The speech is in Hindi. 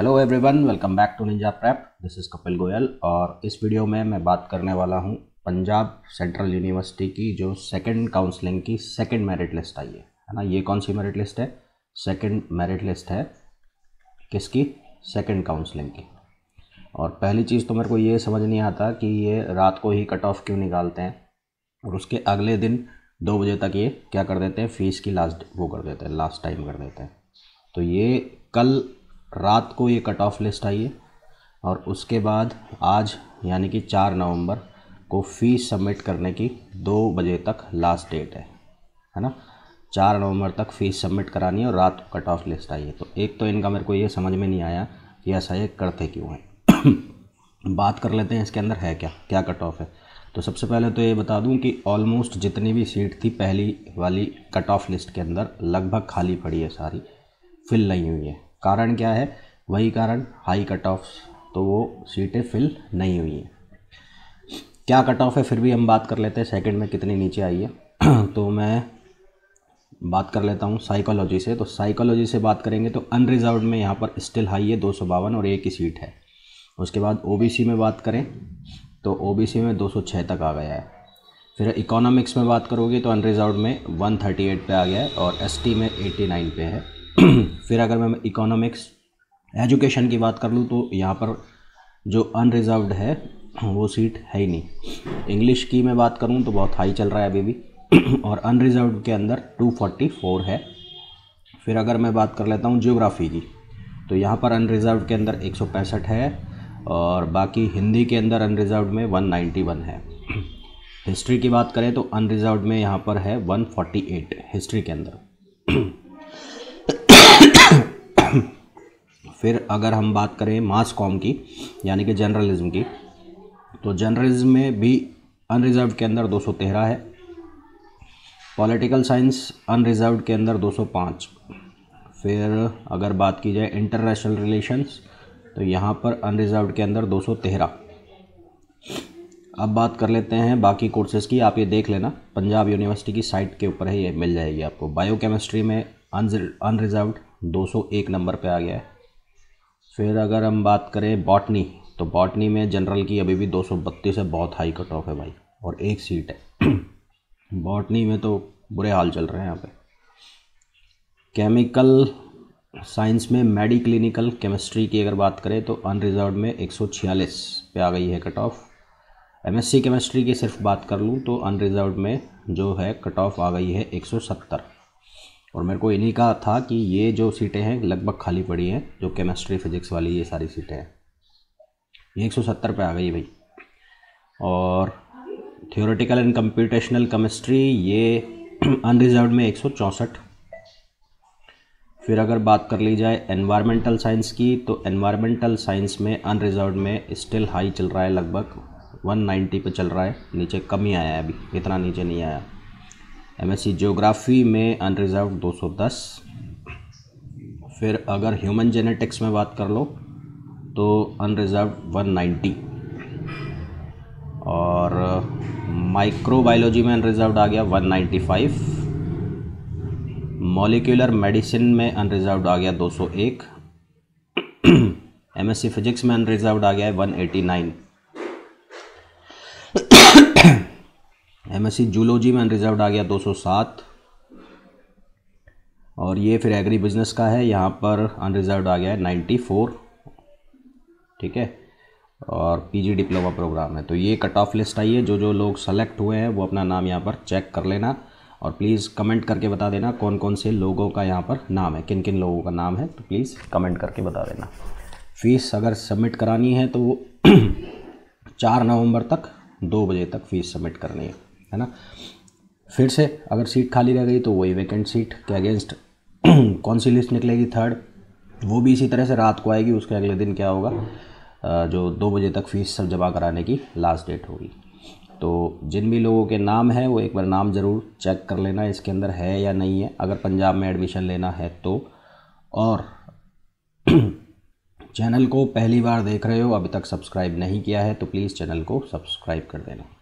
hello everyone welcome back to Ninja Prep this is Kapil Goyal और इस वीडियो में मैं बात करने वाला हूँ पंजाब सेंट्रल यूनिवर्सिटी की जो सेकंड काउंसलिंग की सेकंड मेरिट लिस्ट आई है है ना ये कौन सी मेरिट लिस्ट है सेकंड मेरिट लिस्ट है किसकी सेकंड काउंसलिंग की और पहली चीज़ तो मेरे को ये समझ नहीं आता कि ये रात को ही कट ऑफ क्यों निकालते हैं और उसके अगले दिन दो बजे तक ये क्या कर देते हैं फीस की लास्ट वो कर देते हैं लास्ट टाइम कर देते हैं तो ये कल रात को ये कट ऑफ लिस्ट आई है और उसके बाद आज यानी कि चार नवंबर को फ़ीस सबमिट करने की दो बजे तक लास्ट डेट है है ना चार नवंबर तक फ़ीस सबमिट करानी है और रात को कट ऑफ लिस्ट आई है तो एक तो इनका मेरे को ये समझ में नहीं आया कि ऐसा ये करते क्यों हैं बात कर लेते हैं इसके अंदर है क्या क्या कट ऑफ है तो सबसे पहले तो ये बता दूं कि ऑलमोस्ट जितनी भी सीट थी पहली वाली कट ऑफ लिस्ट के अंदर लगभग खाली पड़ी है सारी फिल नहीं हुई है कारण क्या है वही कारण हाई कट ऑफ तो वो सीटें फिल नहीं हुई हैं क्या कट ऑफ है फिर भी हम बात कर लेते हैं सेकंड में कितनी नीचे आई है तो मैं बात कर लेता हूँ साइकोलॉजी से तो साइकोलॉजी से बात करेंगे तो अनरिजर्व में यहाँ पर स्टिल हाई है दो और एक ही सीट है उसके बाद ओबीसी में बात करें तो ओबीसी में छः तक आ गया है फिर इकोनॉमिक्स में बात करोगे तो अनरिजर्व में 138 पे आ गया है और एसटी में 89 पे है फिर अगर मैं इकोनॉमिक्स एजुकेशन की बात कर लूँ तो यहाँ पर जो अनरिजर्व्ड है वो सीट है ही नहीं इंग्लिश की मैं बात करूँ तो बहुत हाई चल रहा है अभी भी और अनरिजर्व के अंदर 244 है फिर अगर मैं बात कर लेता हूँ जियोग्राफी की तो यहाँ पर अनरिजर्व के अंदर एक है और बाकी हिंदी के अंदर अनरिजर्व में वन है हिस्ट्री की बात करें तो अनरिजर्व में यहाँ पर है 148 हिस्ट्री के अंदर फिर अगर हम बात करें मास कॉम की यानी कि जर्नलिज्म की तो जर्नलिज्म में भी अनरिजर्व के अंदर 213 है पॉलिटिकल साइंस अनरिजर्व के अंदर 205 फिर अगर बात की जाए इंटरनेशनल रिलेशंस तो यहाँ पर अनरिजर्व के अंदर 213 अब बात कर लेते हैं बाकी कोर्सेज़ की आप ये देख लेना पंजाब यूनिवर्सिटी की साइट के ऊपर है ये मिल जाएगी आपको बायोकेमिस्ट्री में अनरिजर्व 201 नंबर पे आ गया है फिर अगर हम बात करें बॉटनी तो बॉटनी में जनरल की अभी भी 232 है बहुत हाई कट ऑफ है भाई और एक सीट है बॉटनी में तो बुरे हाल चल रहे हैं यहाँ पे केमिकल साइंस में मेडी क्लिनिकल केमिस्ट्री की अगर बात करें तो अनरिजर्व में छियालीस पे आ गई है कट ऑफ एम केमिस्ट्री की सिर्फ बात कर लूँ तो अनरिजर्व में जो है कट ऑफ आ गई है 170 और मेरे को इन्हीं का था कि ये जो सीटें हैं लगभग खाली पड़ी हैं जो केमिस्ट्री फिजिक्स वाली ये सारी सीटें हैं ये एक सौ सत्तर पे आ गई भाई और थियोरेटिकल एंड कंप्यूटेशनल केमिस्ट्री ये अनरिजर्व में एक सौ चौंसठ फिर अगर बात कर ली जाए एनवायरमेंटल साइंस की तो एनवायरमेंटल साइंस में अनरिजर्व में स्टिल हाई चल रहा है लगभग 190 पे चल रहा है नीचे कम ही आया है अभी इतना नीचे नहीं आया एमएससी ज्योग्राफी में अनरिजर्व 210 फिर अगर ह्यूमन जेनेटिक्स में बात कर लो तो अनरिजर्व 190 और माइक्रोबायोलॉजी uh, में अनरिजर्व आ गया 195 मॉलिक्यूलर मेडिसिन में अनरिजर्व आ गया 201 एमएससी फिजिक्स में अनरिजर्व आ गया है 189 एम सी जूलॉजी में अनरिज़र्व आ गया 207 और ये फिर एग्री बिजनेस का है यहाँ पर अनरिज़र्व आ गया है 94 ठीक है और पीजी डिप्लोमा प्रोग्राम है तो ये कट ऑफ लिस्ट आई है जो जो लोग सेलेक्ट हुए हैं वो अपना नाम यहाँ पर चेक कर लेना और प्लीज़ कमेंट करके बता देना कौन कौन से लोगों का यहाँ पर नाम है किन किन लोगों का नाम है तो प्लीज़ कमेंट करके बता देना फ़ीस अगर सबमिट करानी है तो वो चार नवंबर तक दो बजे तक फ़ीस सबमिट करनी है है ना फिर से अगर सीट खाली रह गई तो वही वैकेंट सीट के अगेंस्ट कौन सी लिस्ट निकलेगी थर्ड वो भी इसी तरह से रात को आएगी उसके अगले दिन क्या होगा जो दो बजे तक फीस सब जमा कराने की लास्ट डेट होगी तो जिन भी लोगों के नाम हैं वो एक बार नाम ज़रूर चेक कर लेना इसके अंदर है या नहीं है अगर पंजाब में एडमिशन लेना है तो और चैनल को पहली बार देख रहे हो अभी तक सब्सक्राइब नहीं किया है तो प्लीज़ चैनल को सब्सक्राइब कर देना